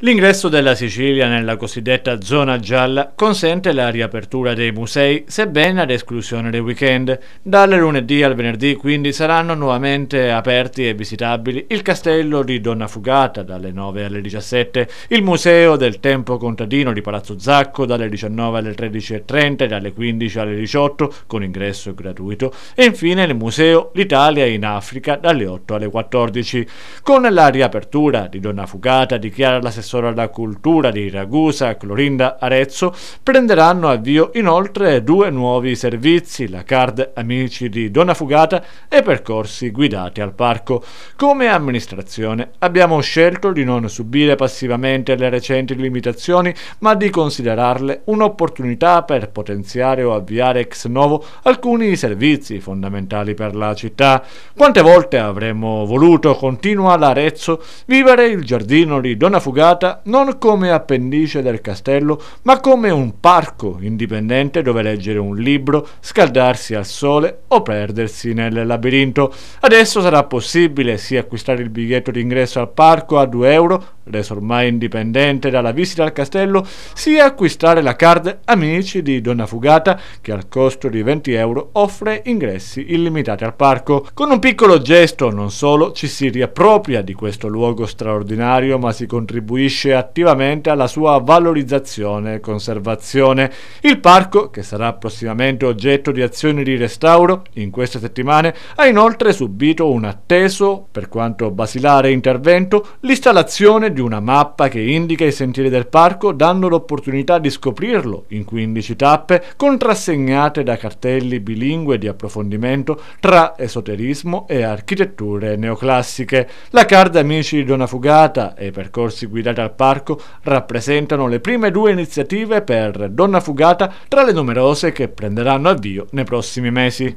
L'ingresso della Sicilia nella cosiddetta zona gialla consente la riapertura dei musei, sebbene ad esclusione dei weekend. Dal lunedì al venerdì quindi saranno nuovamente aperti e visitabili il castello di Donna Fugata dalle 9 alle 17, il museo del tempo contadino di Palazzo Zacco dalle 19 alle 13.30 e dalle 15 alle 18 con ingresso gratuito e infine il museo L'Italia in Africa dalle 8 alle 14. Con la riapertura di Donna Fugata dichiara l'assessore Persona alla Cultura di Ragusa, Clorinda, Arezzo, prenderanno avvio inoltre due nuovi servizi, la card Amici di Donna Fugata e percorsi guidati al parco. Come amministrazione abbiamo scelto di non subire passivamente le recenti limitazioni, ma di considerarle un'opportunità per potenziare o avviare ex novo alcuni servizi fondamentali per la città. Quante volte avremmo voluto, continua l'Arezzo, vivere il giardino di Donna Fugata trattata non come appendice del castello, ma come un parco indipendente dove leggere un libro, scaldarsi al sole o perdersi nel labirinto. Adesso sarà possibile sia acquistare il biglietto d'ingresso al parco a 2 euro reso ormai indipendente dalla visita al castello, sia acquistare la card Amici di Donna Fugata che al costo di 20 euro offre ingressi illimitati al parco. Con un piccolo gesto non solo ci si riappropria di questo luogo straordinario ma si contribuisce attivamente alla sua valorizzazione e conservazione. Il parco, che sarà prossimamente oggetto di azioni di restauro in queste settimane, ha inoltre subito un atteso, per quanto basilare intervento, l'installazione di una mappa che indica i sentieri del parco dando l'opportunità di scoprirlo in 15 tappe contrassegnate da cartelli bilingue di approfondimento tra esoterismo e architetture neoclassiche. La card Amici di Dona Fugata e i percorsi guidati al parco rappresentano le prime due iniziative per Donna Fugata tra le numerose che prenderanno avvio nei prossimi mesi.